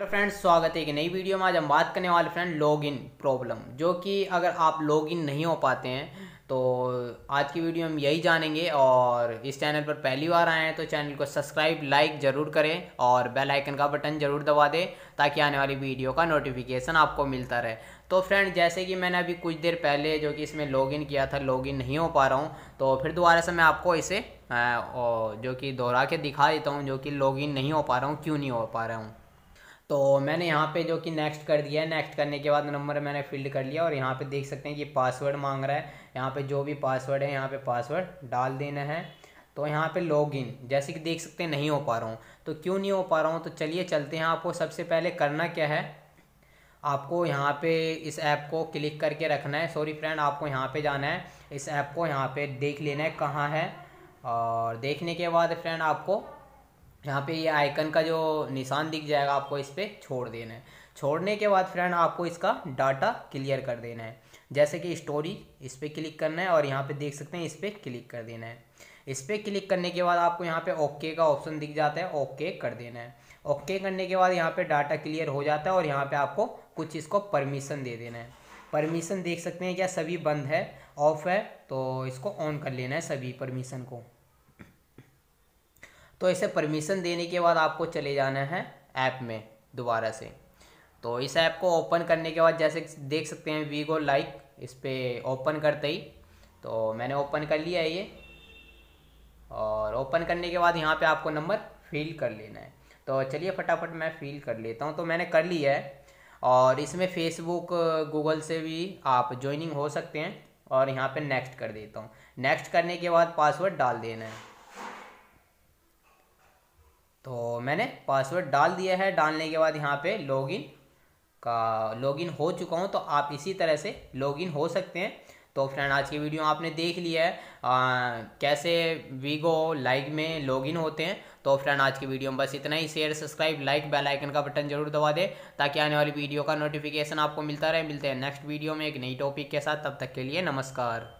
hello friends स्वागत है एक नई वीडियो में आज हम बात करने वाले फ्रेंड लॉगिन प्रॉब्लम जो कि अगर आप लॉगिन नहीं हो पाते हैं तो आज की वीडियो हम यही जानेंगे और इस चैनल पर पहली बार आए हैं तो चैनल को सब्सक्राइब लाइक ज़रूर करें और बेल आइकन का बटन ज़रूर दबा दें ताकि आने वाली वीडियो का नोटिफिकेशन आपको मिलता रहे तो फ्रेंड जैसे कि मैंने अभी कुछ देर पहले जो कि इसमें लॉगिन किया था लॉगिन नहीं हो पा रहा हूँ तो फिर दोबारा से मैं आपको इसे जो कि दोहरा के दिखा देता हूँ जो कि लॉगिन नहीं हो पा रहा हूँ क्यों नहीं हो पा रहा हूँ तो मैंने यहाँ पे जो कि नेक्स्ट कर दिया है नेक्स्ट करने के बाद नंबर मैंने फिल्ड कर लिया और यहाँ पे देख सकते हैं कि पासवर्ड मांग रहा है यहाँ पे जो भी पासवर्ड है यहाँ पे पासवर्ड डाल देना है तो यहाँ पे लॉगिन जैसे कि देख सकते हैं नहीं हो पा रहा हूँ तो क्यों नहीं हो पा रहा हूँ तो चलिए चलते हैं आपको सबसे पहले करना क्या है आपको यहाँ पर इस ऐप को क्लिक करके रखना है सॉरी फ्रेंड आपको यहाँ पर जाना है इस ऐप को यहाँ पर देख लेना है कहाँ है और देखने के बाद फ्रेंड आपको यहाँ पे ये यह आइकन का जो निशान दिख जाएगा आपको इस पर छोड़ देना है छोड़ने के बाद फ्रेंड आपको इसका डाटा क्लियर कर देना है जैसे कि स्टोरी इस पर क्लिक करना है और यहाँ पे देख सकते हैं इस पर क्लिक कर देना है इस पर क्लिक करने के बाद आपको यहाँ पे ओके का ऑप्शन दिख जाता है ओके कर देना है ओके करने के बाद यहाँ पे डाटा क्लियर हो जाता है और यहाँ पे आपको कुछ इसको परमिशन दे देना है परमिशन देख सकते हैं क्या सभी बंद है ऑफ है तो इसको ऑन कर लेना है सभी परमिशन को तो इसे परमिशन देने के बाद आपको चले जाना है ऐप में दोबारा से तो इस ऐप को ओपन करने के बाद जैसे देख सकते हैं वी गो लाइक इस पर ओपन करते ही तो मैंने ओपन कर लिया है ये और ओपन करने के बाद यहाँ पे आपको नंबर फिल कर लेना है तो चलिए फटाफट मैं फिल कर लेता हूँ तो मैंने कर लिया है और इसमें फेसबुक गूगल से भी आप ज्वाइनिंग हो सकते हैं और यहाँ पे नेक्स्ट कर देता हूँ नेक्स्ट करने के बाद पासवर्ड डाल देना है तो मैंने पासवर्ड डाल दिया है डालने के बाद यहाँ पे लॉगिन का लॉगिन हो चुका हूँ तो आप इसी तरह से लॉगिन हो सकते हैं तो फ्रेंड आज की वीडियो आपने देख लिया है आ, कैसे वीगो लाइक में लॉगिन होते हैं तो फ्रेंड आज की वीडियो में बस इतना ही share subscribe like bell icon का बटन जरूर दबा दें ताकि आने वाली वीडियो का नोटिफिकेशन आपको मिलता रहे मिलते हैं नेक्स्ट वीडियो में एक नई टॉपिक के साथ तब तक के लिए नमस्कार